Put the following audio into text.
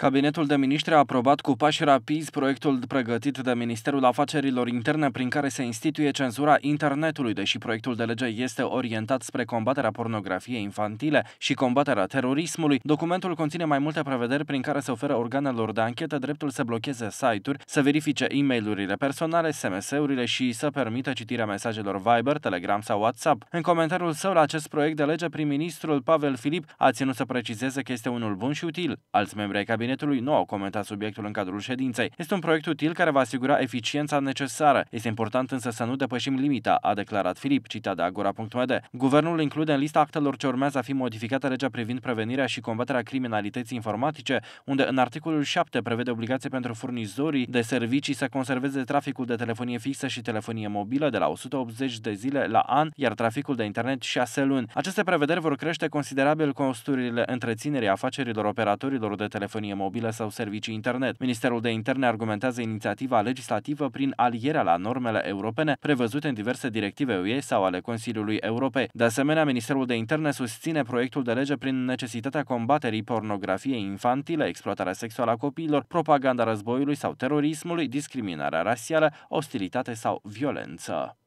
Cabinetul de miniștri a aprobat cu pași rapizi proiectul pregătit de Ministerul Afacerilor Interne prin care se instituie cenzura internetului, deși proiectul de lege este orientat spre combaterea pornografiei infantile și combaterea terorismului. Documentul conține mai multe prevederi prin care se oferă organelor de anchetă dreptul să blocheze site-uri, să verifice e mail personale, SMS-urile și să permită citirea mesajelor Viber, Telegram sau WhatsApp. În comentariul său la acest proiect de lege, prim-ministrul Pavel Filip a ținut să precizeze că este unul bun și util. Alți membri ai cabinetului Cabinetului nu au comentat subiectul în cadrul ședinței. Este un proiect util care va asigura eficiența necesară. Este important însă să nu depășim limita, a declarat Filip, citat de agora.md. Guvernul include în lista actelor ce urmează a fi modificată legea privind prevenirea și combaterea criminalității informatice, unde în articolul 7 prevede obligație pentru furnizorii de servicii să conserveze traficul de telefonie fixă și telefonie mobilă de la 180 de zile la an, iar traficul de internet 6 luni. Aceste prevederi vor crește considerabil costurile întreținerii afacerilor operatorilor de telefonie mobile sau servicii internet. Ministerul de Interne argumentează inițiativa legislativă prin alierea la normele europene prevăzute în diverse directive UE sau ale Consiliului Europei. De asemenea, Ministerul de Interne susține proiectul de lege prin necesitatea combaterii pornografiei infantile, exploatarea sexuală a copiilor, propaganda războiului sau terorismului, discriminarea rasială, ostilitate sau violență.